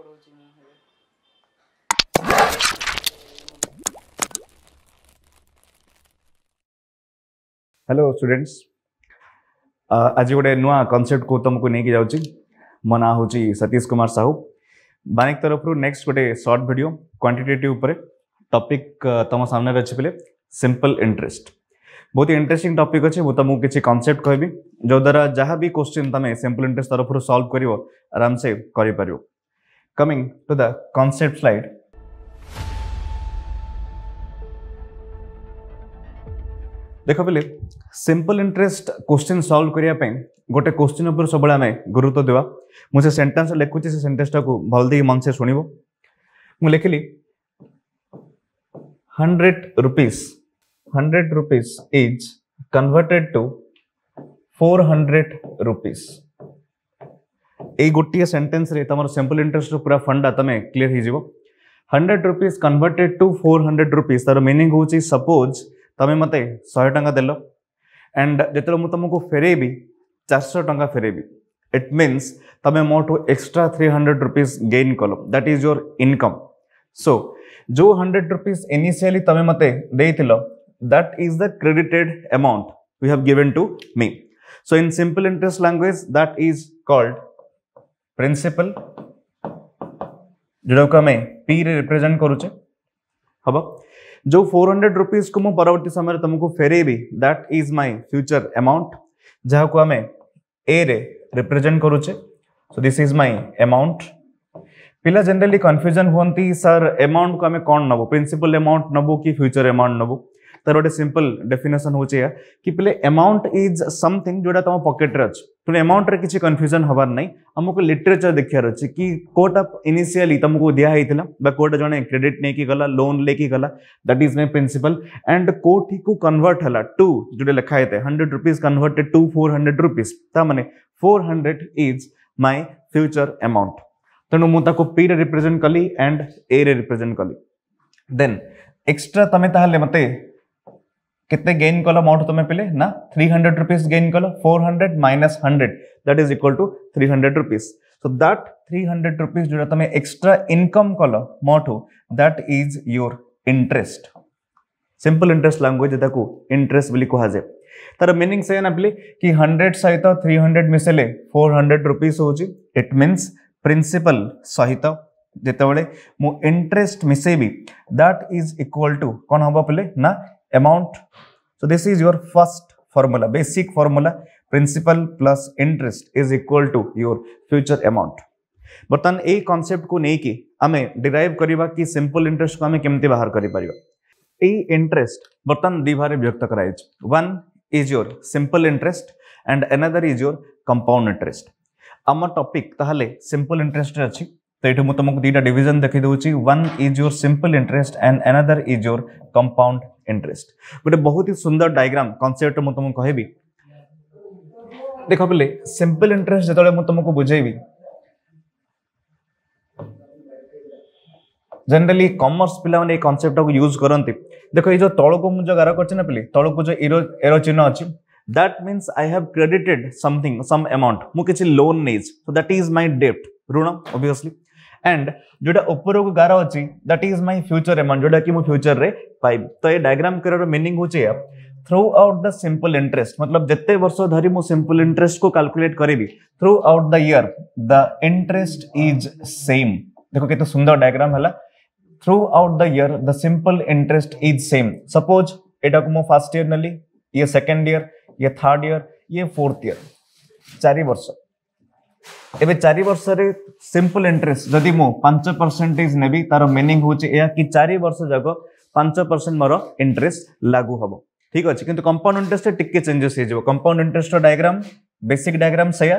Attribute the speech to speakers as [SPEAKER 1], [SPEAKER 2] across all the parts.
[SPEAKER 1] Hello students आज गोटे नुआ कनसेप्ट को तुमको लेकिन जाऊँ मो ना हूँ सतीश कुमार साहू बानिक तरफ नेक्स्ट गोटे सर्ट भिड क्वांटिटेटिव उपर टपिक तुम सामने अच्छे पे सिंपल इंटरेस्ट बहुत ही इंटरेस्टिंग टपिक अच्छे मुझे तुमको किसी कनसेप्ट कहबी जोद्वारा जहाँ भी क्वेश्चन तुम सिंपल इंटरेस्ट तरफ सल्व कर आराम से कर Coming to the concept slide. देख बोले सिंपल इंटरेस्ट क्वेश्चन सल्व करने गोटे क्वेश्चन उपर सब गुरुत्व देवा मुझे सेन्टेन्स लिखुचे से सेन्टेन्सटा को भल दे मन से शुणी मुझे लिखिली hundred rupees hundred rupees is converted to four hundred rupees गोटे सेन्टेन्स तुम सिंपल इंटरेस्ट पूरा फंड तुम क्लीयर हो hundred rupees converted to four hundred rupees तार मिनिंग हूँ सपोज तुम्हें मत शहे टाँग दे एंड जो तुमको फेरेबी चार शौ टा फेरेबी इट मीनस तुम्हें मोटू extra three hundred rupees gain कल that is your income so जो हंड्रेड रुपीज इनिशियली तुम मत that is the credited amount you have given to me so in simple interest language that is called principal जो P रे represent करुचे हम जो four hundred rupees को परवर्त समय तुमको फेरेबी that is my future amount जहाँ को आम ए रे रिप्रेजेंट करुचे so this is my amount पिला जनरली तो कन्फ्यूजन हमें सर अमाउंट को आम कौन नबू प्रिंसिपल अमाउंट नबू कि फ्यूचर अमाउंट नबू तर गोटे सिंपल डेफिनेसन हूँ कि पहले एमाउंट इज समथिंग जोड़ा तुम पकेट्रे अच्छे तेनाली एमाउंट किसी कन्फ्यूजन हबार ना आमको लिटरेचर देखियार अच्छे कि कौटा इनिशियाली तुमको दिखाई कौटा जन क्रेडिट नहीं गला लोन लेकिन गला that is my principal and कौटी को कनवर्ट है टू जो लिखाई थे hundred rupees converted to four hundred rupees ता मैंने four hundred is my future amount तेणु मुझे पी रिप्रेजेंट कली एंड ए रिप्रेजेंट कली देन एक्सट्रा तुम्हें मतलब कितने गेन कल अमाउंट तुम्हें पहले ना थ्री हंड्रेड रुपीज गेन कल four hundred minus hundred that is equal to three hundred rupees so that three hundred rupees जो तुम एक्स्ट्रा इनकम कल मोटो that is your interest simple interest language को इंटरेस्ट बोली जाए तार मिनिंग से आपली कि हंड्रेड सहित थ्री हंड्रेड मिसेले फोर हंड्रेड रुपीज हूँ इट मीन प्रिंसिपल सहित जिते बड़े मु इंटरेस्ट मिसेबी दैट इज इक्वल टू कौन हम पे ना amount so this is your first formula basic formula principal plus interest is equal to your future amount बर्तमान ये कनसेप्ट को लेकिन आम डिराइव करवा कि सिंपल इंटरेस्ट को आम कम बाहर कर इंटरेस्ट बर्तमान दिभारे व्यक्त कर one is your simple interest and another is your compound interest आम टपिक सिंपल इंटरेस्ट अच्छी तो ये मुझे तुमको दुटा डिजन देखेदेव one is your simple interest and another is your compound interest গোটে বহুত হি সুন্দর ডায়াগ্রাম কনসেপ্ট মু তোমাকে কহিবি দেখ বলে সিম্পল ইন্টারেস্ট যেতবে মু তোমাকে বুঝাইবি জেনারেলি কমর্স পিলামানে এই কনসেপ্টটাকে ইউজ করতে দেখ এই যে তলকু মু যে গার করছি না পিলি তলকু যে ইরো এরো চিহ্ন আছে that means I have credited something some amount মু কিছু লোন নেইছি সো দ্যাট ইজ মাই ডেপ্ট ଋଣ ଅବଭିୟସଲି एंड जो ऊपर को गार अच्छी that is my future amount जोटा कि फ्यूचर रे पाइबी तो ये डायग्राम कर मीनिंग हूँ या throughout the simple interest मतलब जिते वर्ष धरी मु सिंपल इंटरेस्ट को कैलकुलेट करी throughout the year the interest is same देखो कितने सुंदर डायग्राम है throughout the year the simple interest is same suppose एटा को फास्ट ईयर नली ये सेकेंड ईयर ये थर्ड ईयर ये फोर्थ ईयर चार वर्ष ଏବେ ଚାରି ବର୍ଷରେ ସିମ୍ପଲ ଇଣ୍ଟରେଷ୍ଟ ଯଦି ମୁଁ ପାଞ୍ଚ ପରସେଣ୍ଟେଜ ନେବି ତାର ମିନିଂ ହେଉଛି ଏହା କି ଚାରି ବର୍ଷ ଯାକ ପାଞ୍ଚ ପରସେଣ୍ଟ ମୋର ଇଣ୍ଟରେଷ୍ଟ ଲାଗୁ ହେବ ଠିକ୍ ଅଛି କିନ୍ତୁ କମ୍ପାଉଣ୍ଡ ଇଣ୍ଟରେଷ୍ଟରେ ଟିକେ ଚେଞ୍ଜେସ୍ ହେଇଯିବ କମ୍ପାଉଣ୍ଡ ଇଣ୍ଟରେଷ୍ଟର ଡାଇଗ୍ରାମ ବେସିକ୍ ଡାଇଗ୍ରାମ ସେଇଆ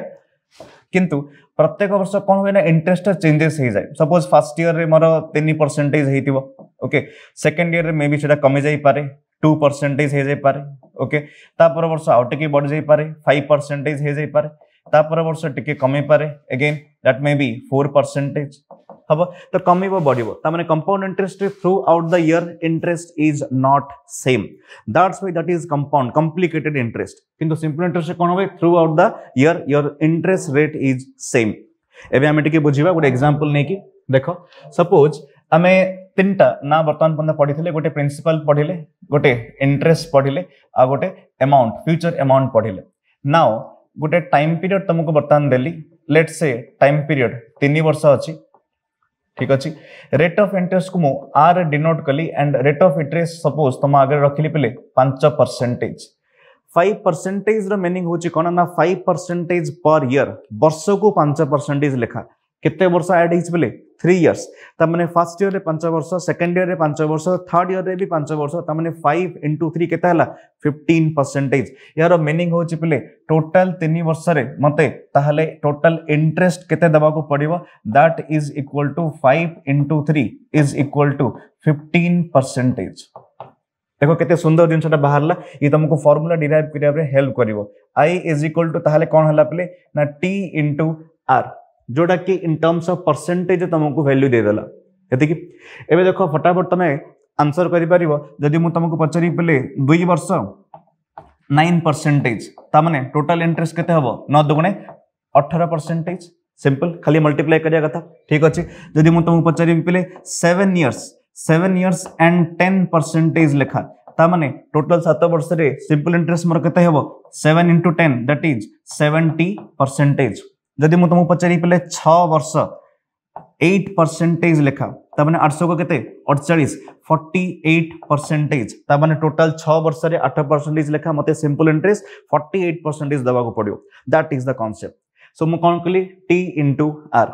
[SPEAKER 1] କିନ୍ତୁ ପ୍ରତ୍ୟେକ ବର୍ଷ କ'ଣ ହୁଏ ନା ଇଣ୍ଟରେଷ୍ଟର ଚେଞ୍ଜେସ୍ ହେଇଯାଏ ସପୋଜ ଫାର୍ଷ୍ଟ ଇୟରରେ ମୋର ତିନି ପରସେଣ୍ଟେଜ ହେଇଥିବ ଓକେ ସେକେଣ୍ଡ ଇୟରରେ ମେ ବି ସେଇଟା କମିଯାଇପାରେ ଟୁ ପରସେଣ୍ଟେଜ ହେଇଯାଇପାରେ ଓକେ ତା ପର ବର୍ଷ ଆଉ ଟିକେ ବଢ଼ିଯାଇପାରେ ଫାଇଭ ପରସେଣ୍ଟେଜ ହେଇଯାଇପାରେ वर्ष टी पारे again that may be for percentage हम तो कम बढ़े compound interest throughout the year interest is not same that's why that is compound complicated interest कि सिंपल इंटरेस्ट कौन हुए throughout the year your interest rate is same एवं आम टे बुझा गोटे एक्जामपल नहीं कि देख सपोज आम तीन टा ना बर्तमान पर्यटन पढ़ी गोटे प्रिंसिपल पढ़िले गोटे इंटरेस्ट पढ़िले आ गए अमाउंट फ्यूचर अमाउंट पढ़िले नाउ गोटे टाइम पीरियड तुमको बर्तमान देली लेट से टाइम पीरियड तीन वर्ष अच्छी ठीक अच्छे रेट अफ इंटरेस्ट को मु आर डिनोट कली and rate of interest suppose तुम आगे रखिली पे पांच परसेंटेज फाइव परसेंटेज रिनिंग हूँ कौन ना फाइव परसेंटेज पर इयर वर्ष को पांच परसेंटेज लेखा केत वर्ष थ्री इयर्स तमें फास्ट इयर में पांच वर्ष सेकेंड इयर में पांच वर्ष थर्ड इयर में भी पांच वर्ष तमें फाइव इंटु थ्री के फिफ्टन परसेंटेज यार मिनिंग हूँ पे टोटाल तीन वर्ष मत टोटाल इंटरेस्ट के देवाक पड़ो that is equal to five into three is equal to fifteen percentage देखो केते सुंदर जिनटा बाहर ला ये तुमको फर्मुला डिराइव करिया हेल्प करिवो आई इज इक्वल टू ताहले कोन हला पले ना टी इंटु आर जोटा कि इन टर्मस अफ परसेंटेज तुमको भैल्यू देदे यक एवं देख फटाफट तुम आंसर करी तुमको पचार दुई वर्ष नाइन परसेंटेज तमें टोटाल इंटरेस्ट के हम न दुगुणे अठर परसेंटेज सिंपल खाली मल्टीप्लाई कराया कथा ठीक अच्छे जदि तुमको पचार seven years seven years and ten percentage लेखा तमें टोटाल सत वर्ष रिंपल इंटरेस्ट मोर के seven into ten that is seventy percentage ଯଦି ମୁଁ ତୁମକୁ ପଚାରି ପିଲେ ଛଅ ବର୍ଷ ଏଇଟ୍ ପରସେଣ୍ଟେଜ ଲେଖା ତା ମାନେ ଆଠଶହକୁ କେତେ ଅଡ଼ଚାଳିଶ ଫର୍ଟି ଏଇଟ୍ ପରସେଣ୍ଟେଜ ତା ମାନେ ଟୋଟାଲ ଛଅ ବର୍ଷରେ ଆଠ ପରସେଣ୍ଟେଜ ଲେଖା ମୋତେ simple interest forty eight percentage ଦେବାକୁ ପଡ଼ିବ that is the concept so ମୁଁ କ'ଣ କଲି ଟି ଇଣ୍ଟୁ ଆର୍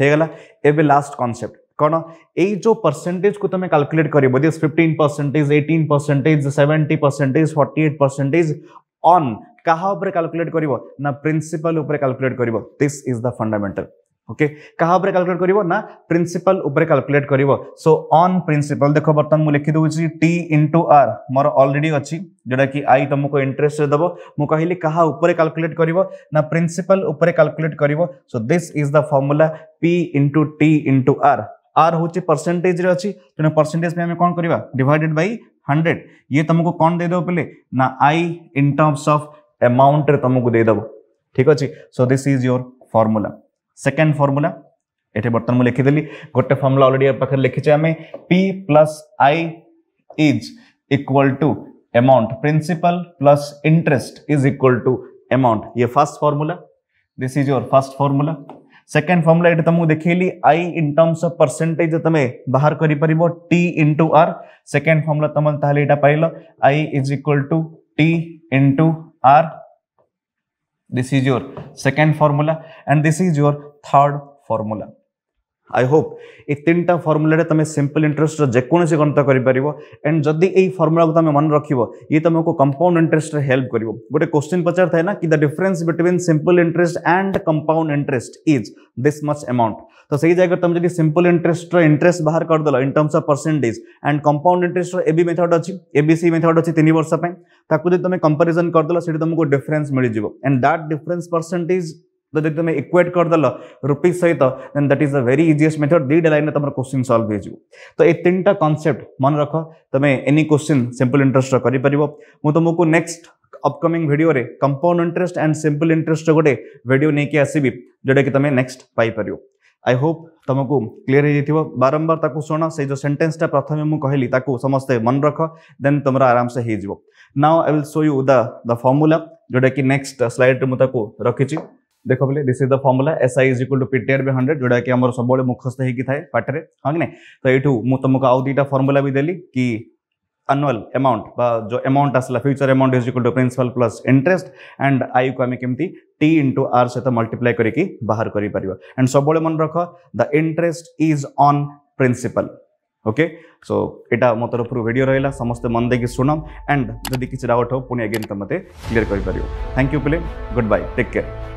[SPEAKER 1] ହେଇଗଲା ଏବେ ଲାଷ୍ଟ କନସେପ୍ଟ କ'ଣ ଏଇ ଯେଉଁ ପରସେଣ୍ଟେଜକୁ ତୁମେ କାଲକୁଲେଟ୍ କରିବ ଯଦି fifteen percentage eighteen percentage seventy percentage forty eight percentage on কাহা উপরে कैलकुलेट करिवो ना प्रिंसिपल উপরে कैलकुलेट करिवो this is the fundamental okay क्या उपरे कैलकुलेट करिवो ना प्रिंसिपल उपरे कैलकुलेट करिवो सो ऑन प्रिंसिपल देखो बर्तन मु लिखि दउछि टी into r मोर ऑलरेडी अछि जेडा कि i तुमको इंटरेस्ट देबो मु कहली कहा उपरे कैलकुलेट करिवो ना प्रिंसिपल उपरे कैलकुलेट करिवो so this is the formula p T t R r r होछि परसेंटेज रे अछि तने परसेंटेज में हम कोन करबा डिवाइडेड बाय 100 ये तुमको कौन दे दो पहले ना I in terms of amount तुमको दे ठीक अच्छे so this is your formula second formula ये बर्तमान मुझे लिखिदेली गोटे फर्मुला अलरेडी पाखे लिखीचे आम P plus I is equal to amount principal plus interest is equal to amount ये first formula this is your first formula second formula ये तुमको देखेली I in terms of percentage तुम बाहर कर इंटु आर सेकेंड फॉर्मूला तुम पाइल I is equal to T into R. This is your second formula and this is your third formula. I hope ये तीन टा फर्मुला तुम सिंपल इंटरेस्ट जेकोसी गणित कर एंड जदि यही फर्मुला को तुम मन रख ये तुमको कंपाउंड इंटरेस्ट हेल्प कर गोटे क्वेश्चन पचार था कि the difference between simple interest and compound interest is this much amount तो सही जगह तुम जब सिंपल इंटरेस्ट इंटरेस्ट बाहर करदेल in terms of percentage and compound interest ए भी मेथड अच्छी ए बी सी मेथड अच्छी तीन वर्ष पर तुम कंपेरिजन करदेल से तुमको डिफरेन्स मिल जाव एंड दैट डिफरेन्स परसेंटेज तो जब तुम इक्वेट कर दल रुपीज सहित then that is the very easiest method दुईटा लाइन में तुम क्वेश्चन सल्व हो तो ये तीन टा कनसेप्ट मन रख तुम एनी क्वेश्चन सिंपल इंटरेस्ट कर तुमको next upcoming video compound interest and simple interest गोटे भिडियो नहीं कि आसबि जोटा कि तुम नेक्स्ट पाइपर आई होप तुमको क्लीयर हो बारंबार शुण से जो सेन्टेन्सटा प्रथम मुझे कहली समस्ते मन रख दे तुम आराम से हो now I will show you the the जोटा कि नेक्स्ट स्लाइड मुझे रखी देख बोले this is the formula S I is equal to P टेयर बी हंड्रेड जोड़ा कि हमर सबबळे मुखस्थ हे की हाँ कि नै तो एठू मु तुमको आउ दुटा फर्मुला भी देली कि आनुआल एमाउंट जो एमाउंट आसला future amount is equal to principal plus interest and I को आम केमती टी इंटु आर सहित मल्टीप्लाए करके बाहर कर एंड सबबळे मन रख the interest is on principal okay so एटा मो तरफ भिड रहा समस्ते मन देखिए शुण एंड जदि किसी डाउट हो पुणी अगेन तो मत क्लीयर कर थैंक यू पिले गुड बाय टेक् केयर